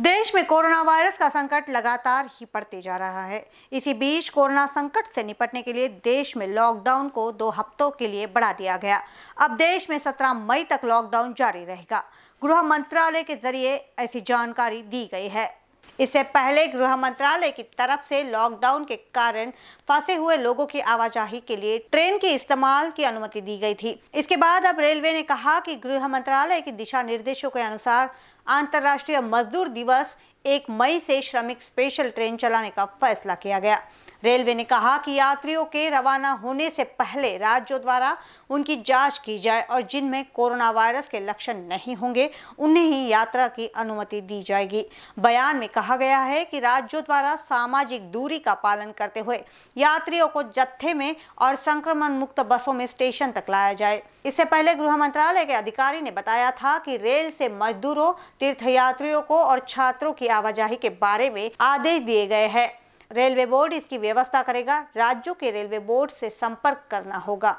देश में corona virus का संकट लगातार ही बढ़ते जा रहा है इसी बीच कोरोना संकट से निपटने के लिए देश में लॉकडाउन को दो हफ्तों के लिए बढ़ा दिया गया अब देश में 17 मई तक लॉकडाउन जारी रहेगा गृह मंत्रालय के जरिए ऐसी जानकारी दी गई है इससे पहले गृह मंत्रालय की तरफ से लॉकडाउन के कारण फंसे हुए लोगों की आवाजाही के लिए ट्रेन के इस्तेमाल की अनुमति दी गई थी इसके बाद अब रेलवे ने कहा कि गृह मंत्रालय के दिशा निर्देशों के अनुसार अंतर्राष्ट्रीय मजदूर दिवस एक मई से श्रमिक स्पेशल ट्रेन चलाने का फैसला किया गया रेलवे ने कहा कि यात्रियों के रवाना होने से पहले राज्यों द्वारा उनकी जांच की जाए और जिनमें कोरोना वायरस के लक्षण नहीं होंगे उन्हें ही यात्रा की अनुमति दी जाएगी बयान में कहा गया है कि राज्यों द्वारा सामाजिक दूरी का पालन करते हुए यात्रियों को जत्थे में और संक्रमण मुक्त बसों में स्टेशन तक लाया जाए इससे पहले गृह मंत्रालय के अधिकारी ने बताया था कि रेल से मजदूरों तीर्थयात्रियों को और छात्रों की आवाजाही के बारे में आदेश दिए गए हैं रेलवे बोर्ड इसकी व्यवस्था करेगा राज्यों के रेलवे बोर्ड से संपर्क करना होगा